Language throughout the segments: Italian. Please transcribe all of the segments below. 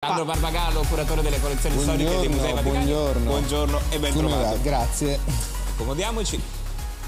Alessandro Barbagallo, curatore delle collezioni buongiorno, storiche di Musei Vaticani. Buongiorno. Buongiorno e ben trovato. Va? Grazie. Accomodiamoci.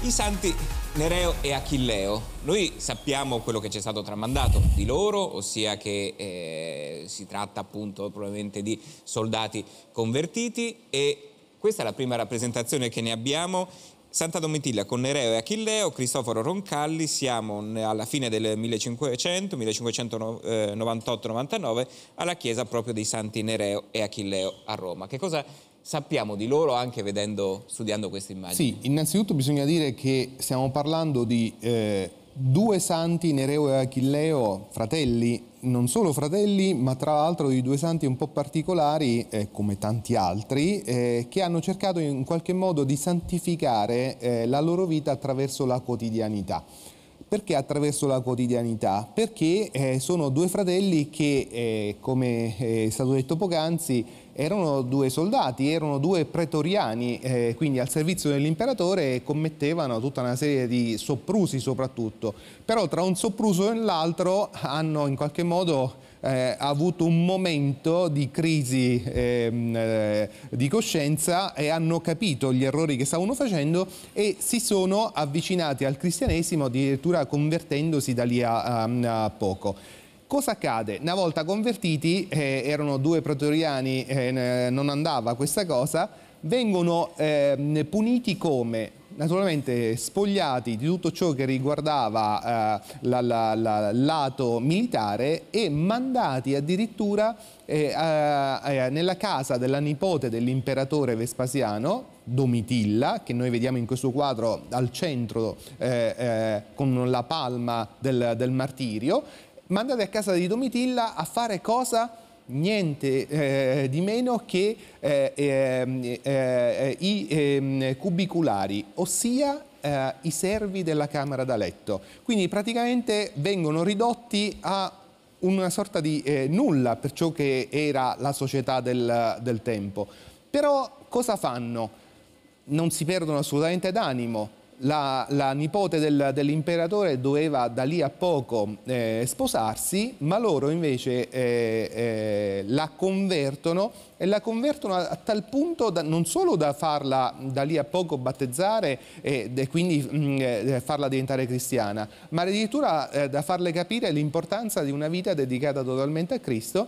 I santi Nereo e Achilleo. Noi sappiamo quello che ci è stato tramandato di loro, ossia che eh, si tratta appunto probabilmente di soldati convertiti e questa è la prima rappresentazione che ne abbiamo Santa Domitilla con Nereo e Achilleo, Cristoforo Roncalli, siamo alla fine del 1500, 1598-99, eh, alla chiesa proprio dei Santi Nereo e Achilleo a Roma. Che cosa sappiamo di loro anche vedendo, studiando queste immagini? Sì, innanzitutto bisogna dire che stiamo parlando di eh, due santi, Nereo e Achilleo, fratelli, non solo fratelli, ma tra l'altro di due santi un po' particolari, eh, come tanti altri, eh, che hanno cercato in qualche modo di santificare eh, la loro vita attraverso la quotidianità. Perché attraverso la quotidianità? Perché eh, sono due fratelli che, eh, come eh, è stato detto poc'anzi, erano due soldati, erano due pretoriani, eh, quindi al servizio dell'imperatore e commettevano tutta una serie di soprusi soprattutto. Però tra un sopruso e l'altro hanno in qualche modo eh, avuto un momento di crisi ehm, eh, di coscienza e hanno capito gli errori che stavano facendo e si sono avvicinati al cristianesimo addirittura convertendosi da lì a, a, a poco. Cosa accade? Una volta convertiti, eh, erano due pretoriani, eh, non andava questa cosa, vengono eh, puniti come naturalmente spogliati di tutto ciò che riguardava il eh, la, la, la, lato militare e mandati addirittura eh, eh, nella casa della nipote dell'imperatore Vespasiano, Domitilla, che noi vediamo in questo quadro al centro eh, eh, con la palma del, del martirio, mandate a casa di Domitilla a fare cosa? niente eh, di meno che eh, ehm, eh, eh, i ehm, cubiculari, ossia eh, i servi della camera da letto. Quindi praticamente vengono ridotti a una sorta di eh, nulla per ciò che era la società del, del tempo. Però cosa fanno? Non si perdono assolutamente d'animo, la, la nipote del, dell'imperatore doveva da lì a poco eh, sposarsi, ma loro invece eh, eh, la convertono e la convertono a, a tal punto da, non solo da farla da lì a poco battezzare e, e quindi mh, mm, eh, farla diventare cristiana, ma addirittura eh, da farle capire l'importanza di una vita dedicata totalmente a Cristo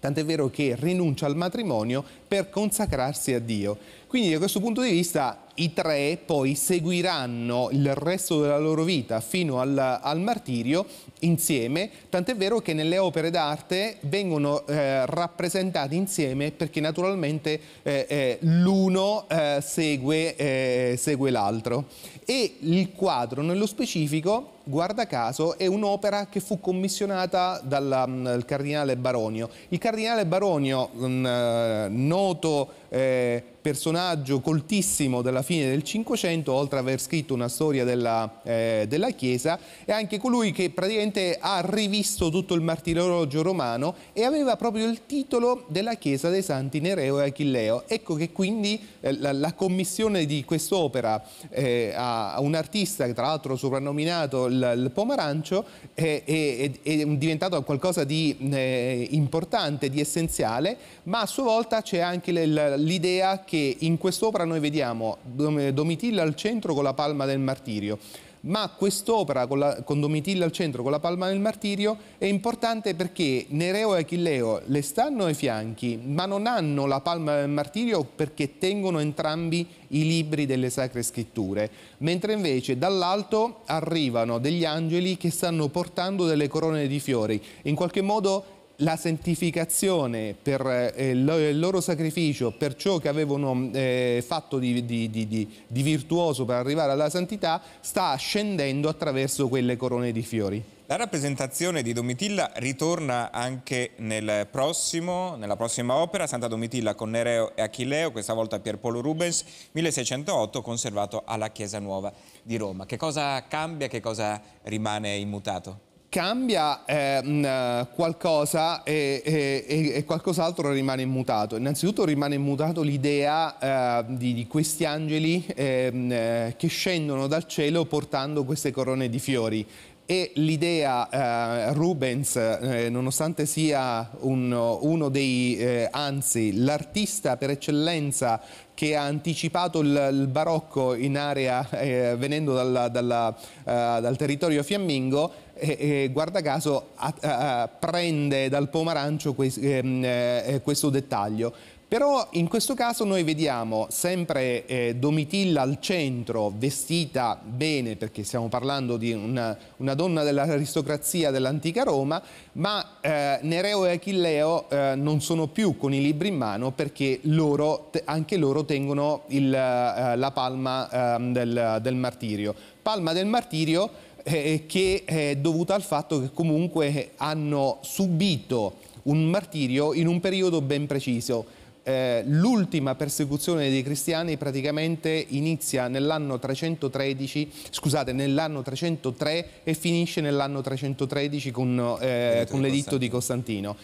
Tant'è vero che rinuncia al matrimonio per consacrarsi a Dio. Quindi da questo punto di vista i tre poi seguiranno il resto della loro vita fino al, al martirio insieme, tant'è vero che nelle opere d'arte vengono eh, rappresentati insieme perché naturalmente eh, eh, l'uno eh, segue, eh, segue l'altro. E il quadro nello specifico guarda caso, è un'opera che fu commissionata dal mm, cardinale Baronio. Il cardinale Baronio, mm, eh, noto... Eh, personaggio coltissimo della fine del Cinquecento, oltre ad aver scritto una storia della, eh, della, Chiesa, è anche colui che praticamente ha rivisto tutto il martirologio romano e aveva proprio il titolo della Chiesa dei Santi Nereo e Achilleo. Ecco che quindi eh, la, la, commissione di quest'opera eh, a, a un artista, tra l'altro soprannominato il, il Pomarancio, è, è, è, diventato qualcosa di eh, importante, di essenziale, ma a sua volta c'è anche l'idea che che in quest'opera noi vediamo Domitilla al centro con la palma del martirio, ma quest'opera con, con Domitilla al centro con la palma del martirio è importante perché Nereo e Achilleo le stanno ai fianchi ma non hanno la palma del martirio perché tengono entrambi i libri delle sacre scritture mentre invece dall'alto arrivano degli angeli che stanno portando delle corone di fiori in qualche modo la santificazione per eh, il loro sacrificio, per ciò che avevano eh, fatto di, di, di, di virtuoso per arrivare alla santità, sta scendendo attraverso quelle corone di fiori. La rappresentazione di Domitilla ritorna anche nel prossimo, nella prossima opera, Santa Domitilla con Nereo e Achilleo, questa volta Pierpolo Rubens, 1608, conservato alla Chiesa Nuova di Roma. Che cosa cambia, che cosa rimane immutato? cambia ehm, qualcosa e, e, e qualcos'altro rimane immutato. Innanzitutto rimane immutato l'idea eh, di, di, questi angeli ehm, eh, che scendono dal cielo portando queste corone di fiori e l'idea eh, Rubens, eh, nonostante sia un, uno dei, eh, anzi l'artista per eccellenza che ha anticipato il, il barocco in area eh, venendo dalla, dalla, eh, dal territorio fiammingo, e, eh, guarda caso a, a, prende dal pomarancio que, ehm, questo dettaglio. Però in questo caso noi vediamo sempre eh, Domitilla al centro, vestita bene, perché stiamo parlando di una, una donna dell'aristocrazia dell'antica Roma, ma eh, Nereo e Achilleo eh, non sono più con i libri in mano perché loro, anche loro tengono il, eh, la palma ehm, del, del martirio. Palma del martirio eh, eh, che è dovuta al fatto che comunque hanno subito un martirio in un periodo ben preciso eh, l'ultima persecuzione dei cristiani praticamente inizia nell'anno 313, scusate, nell'anno 303 e finisce nell'anno 313 con, eh, con l'editto di Costantino.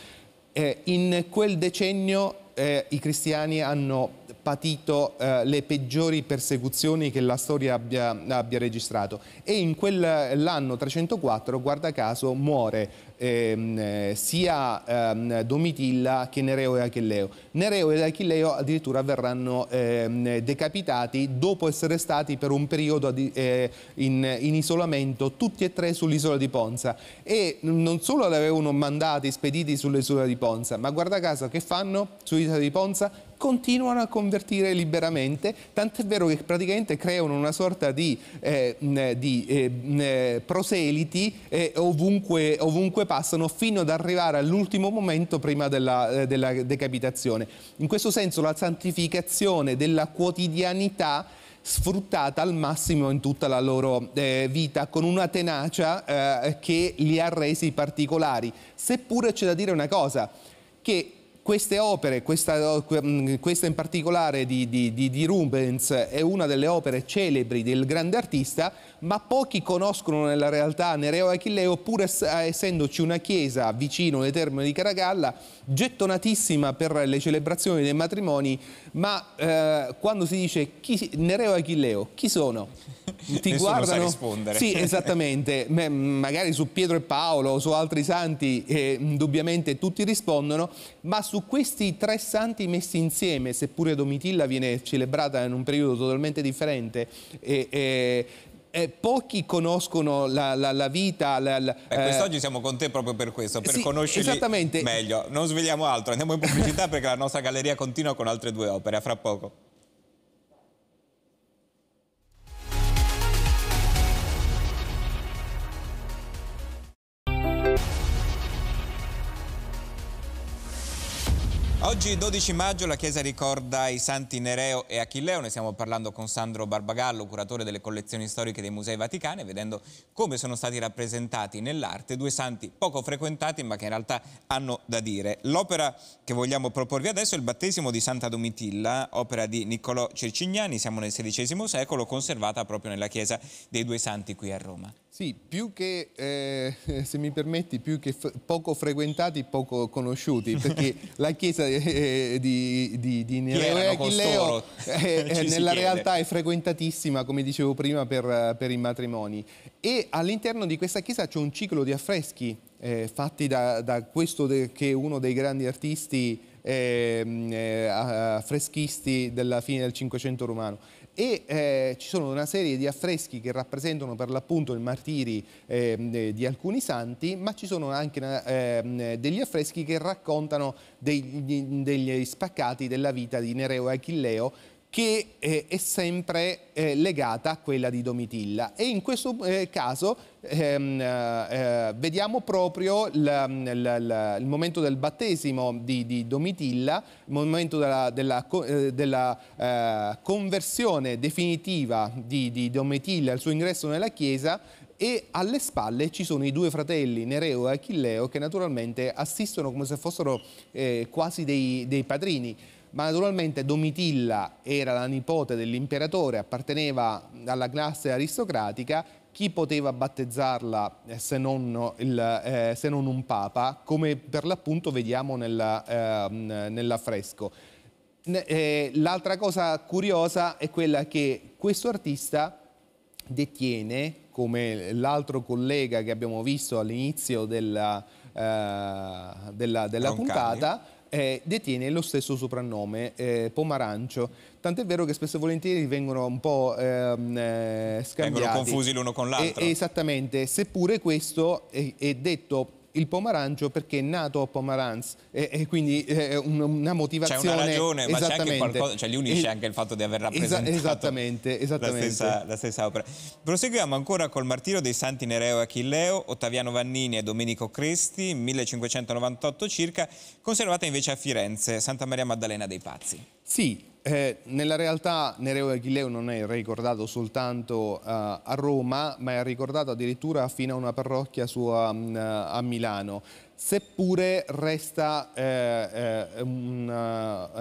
Eh, in quel decennio eh, i cristiani hanno patito eh, le peggiori persecuzioni che la storia abbia, abbia registrato e in quell'anno 304 guarda caso muore Ehm, eh, sia ehm, Domitilla che Nereo e Achilleo. Nereo ed Achilleo addirittura verranno ehm, decapitati dopo essere stati per un periodo di, eh, in, in, isolamento tutti e tre sull'isola di Ponza e non solo li avevano mandati, spediti sull'isola di Ponza, ma guarda caso che fanno sull'isola di Ponza? continuano a convertire liberamente, tant'è vero che praticamente creano una sorta di, eh, di eh, eh, proseliti eh, ovunque, ovunque, passano fino ad arrivare all'ultimo momento prima della, eh, della decapitazione. In questo senso la santificazione della quotidianità sfruttata al massimo in tutta la loro eh, vita con una tenacia eh, che li ha resi particolari. Seppure c'è da dire una cosa, che queste opere, questa, mm, questa in particolare di, di, di, di, Rubens è una delle opere celebri del grande artista, ma pochi conoscono nella realtà Nereo Achilleo, pur eh, essendoci una chiesa vicino alle terme di Caragalla, gettonatissima per le celebrazioni dei matrimoni, ma eh, quando si dice chi, Nereo Achilleo, chi sono? Ti Nessuno guardano? rispondere. Sì, esattamente, magari su Pietro e Paolo o su altri santi, eh, indubbiamente tutti rispondono, ma su su questi tre santi messi insieme, seppure Domitilla viene celebrata in un periodo totalmente differente, e, e, eh, pochi conoscono la, la, la vita. La, eh, quest'oggi eh, siamo con te proprio per questo, per sì, conoscerli meglio. Non svegliamo altro, andiamo in pubblicità perché la nostra galleria continua con altre due opere, a fra poco. Oggi 12 maggio la Chiesa ricorda i santi Nereo e Achilleo, ne stiamo parlando con Sandro Barbagallo, curatore delle collezioni storiche dei Musei Vaticani, vedendo come sono stati rappresentati nell'arte due santi poco frequentati ma che in realtà hanno da dire. L'opera che vogliamo proporvi adesso è il Battesimo di Santa Domitilla, opera di Niccolò Cercignani, siamo nel XVI secolo, conservata proprio nella Chiesa dei due santi qui a Roma. Sì, più che, eh, se mi permetti, più che poco frequentati, poco conosciuti, perché la chiesa eh, eh, di, di, di Nereo Achilleo eh, eh nella realtà è frequentatissima, come dicevo prima, per, per i matrimoni. E all'interno di questa chiesa c'è un ciclo di affreschi eh, fatti da, da questo de, che è uno dei grandi artisti Ehm, eh, affreschisti della fine del Cinquecento romano e eh, ci sono una serie di affreschi che rappresentano per l'appunto i martiri ehm, eh, di alcuni santi, ma ci sono anche eh, degli affreschi che raccontano dei, degli spaccati della vita di Nereo e Achilleo che eh, è sempre eh, legata a quella di Domitilla e in questo eh, caso ehm, eh, vediamo proprio il momento del battesimo di, di Domitilla, il momento della, della, eh, della eh, conversione definitiva di, di Domitilla, il suo ingresso nella Chiesa e alle spalle ci sono i due fratelli Nereo e Achilleo che naturalmente assistono come se fossero quasi dei, dei padrini ma naturalmente Domitilla era la nipote dell'imperatore, apparteneva alla classe aristocratica, chi poteva battezzarla eh, se non, il, eh, se non un papa, come per l'appunto vediamo ehm, nella, eh, nell'affresco. l'altra cosa curiosa è quella che questo artista detiene, come l'altro collega che abbiamo visto all'inizio della, eh, della, della puntata, eh, detiene lo stesso soprannome, eh, Pomarancio. Tant'è vero che spesso e volentieri vengono un po' ehm, eh, scambiati. Vengono confusi l'uno con l'altro. esattamente, seppure questo è, è detto il pomaraggio perché è nato a Pomaranz e, e quindi è una motivazione. C'è una ragione, ma c'è anche qualcosa, cioè li unisce anche il fatto di aver rappresentato es esattamente, esattamente. La, stessa, la, stessa, opera. Proseguiamo ancora col martirio dei santi Nereo e Achilleo, Ottaviano Vannini e Domenico Cresti, 1598 circa, conservata invece a Firenze, Santa Maria Maddalena dei Pazzi. Sì, eh, nella realtà Nereo Achilleo non è ricordato soltanto uh, a Roma, ma è ricordato addirittura fino a una parrocchia sua um, a Milano seppure resta eh, eh, un, eh,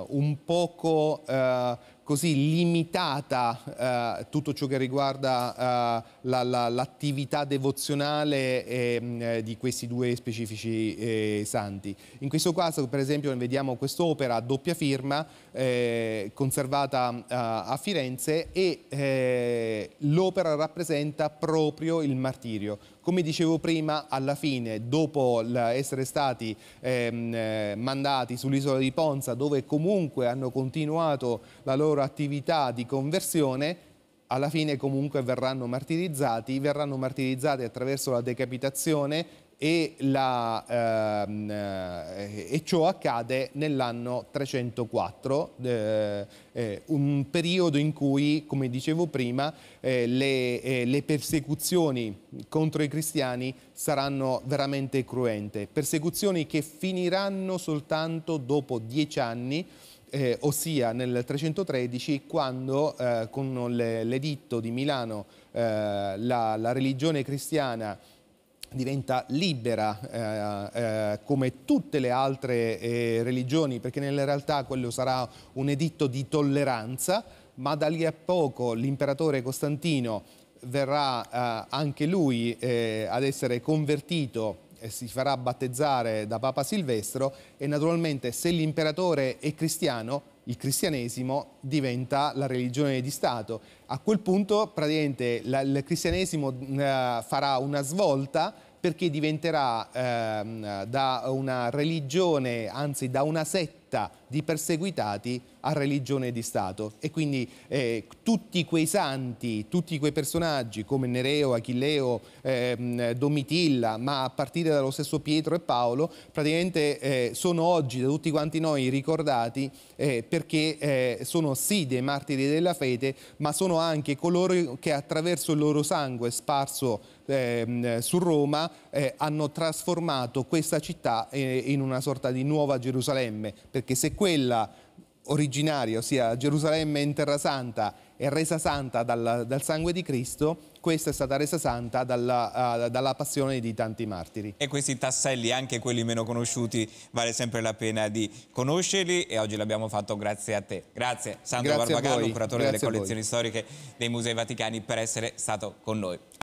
eh un, poco eh, così limitata eh, tutto ciò che riguarda eh, l'attività la, la, devozionale mm, eh, di questi due specifici eh, santi. In questo caso per esempio vediamo quest'opera a doppia firma eh, conservata eh, a Firenze e l'opera rappresenta proprio il martirio. Come dicevo prima, alla fine, dopo essere stati ehm, mandati sull'isola di Ponza, dove comunque hanno continuato la loro loro attività di conversione alla fine comunque verranno martirizzati, verranno martirizzati attraverso la decapitazione e, la, ehm, eh, e ciò accade nell'anno 304, eh, eh, un periodo in cui, come dicevo prima, eh, le, le, persecuzioni contro i cristiani saranno veramente cruente, persecuzioni che finiranno soltanto dopo dieci anni eh, ossia nel 313 quando eh, con l'editto di Milano eh, la, la, religione cristiana diventa libera eh, eh, come tutte le altre eh, religioni, perché nella realtà quello sarà un editto di tolleranza, ma da lì a poco l'imperatore Costantino verrà eh, anche lui eh, ad essere convertito eh, si farà battezzare da Papa Silvestro e naturalmente se l'imperatore è cristiano il cristianesimo diventa la religione di Stato. A quel punto praticamente la, il cristianesimo eh, farà una svolta perché diventerà eh, da una religione, anzi da una setta libertà di perseguitati a religione di Stato e quindi eh, tutti quei santi, tutti quei personaggi come Nereo, Achilleo, ehm, Domitilla, ma a partire dallo stesso Pietro e Paolo, praticamente eh, sono oggi da tutti quanti noi ricordati eh, perché eh, sono sì dei martiri della fede, ma sono anche coloro che attraverso il loro sangue sparso Ehm, su Roma eh, hanno trasformato questa città eh, in una sorta di nuova Gerusalemme perché se quella originaria, ossia Gerusalemme in terra santa, è resa santa dal, dal sangue di Cristo, questa è stata resa santa dalla, uh, dalla, passione di tanti martiri. E questi tasselli, anche quelli meno conosciuti, vale sempre la pena di conoscerli e oggi l'abbiamo fatto grazie a te. Grazie Sandro grazie Barbagallo, curatore grazie delle collezioni storiche dei Musei Vaticani, per essere stato con noi.